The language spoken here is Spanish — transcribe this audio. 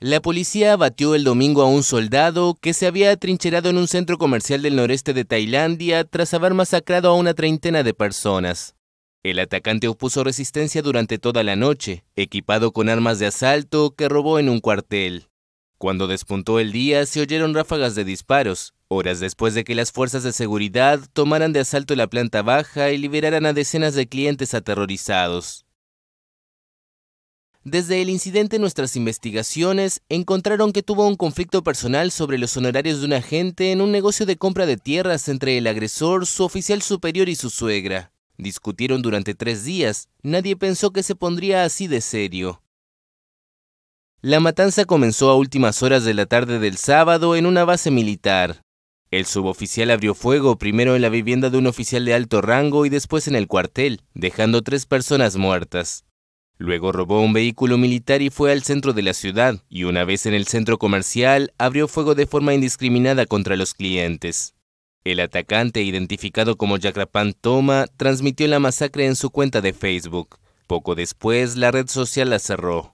La policía abatió el domingo a un soldado que se había atrincherado en un centro comercial del noreste de Tailandia tras haber masacrado a una treintena de personas. El atacante opuso resistencia durante toda la noche, equipado con armas de asalto que robó en un cuartel. Cuando despuntó el día se oyeron ráfagas de disparos, horas después de que las fuerzas de seguridad tomaran de asalto la planta baja y liberaran a decenas de clientes aterrorizados. Desde el incidente nuestras investigaciones encontraron que tuvo un conflicto personal sobre los honorarios de un agente en un negocio de compra de tierras entre el agresor, su oficial superior y su suegra. Discutieron durante tres días, nadie pensó que se pondría así de serio. La matanza comenzó a últimas horas de la tarde del sábado en una base militar. El suboficial abrió fuego primero en la vivienda de un oficial de alto rango y después en el cuartel, dejando tres personas muertas. Luego robó un vehículo militar y fue al centro de la ciudad, y una vez en el centro comercial abrió fuego de forma indiscriminada contra los clientes. El atacante, identificado como Yakrapan Toma, transmitió la masacre en su cuenta de Facebook. Poco después, la red social la cerró.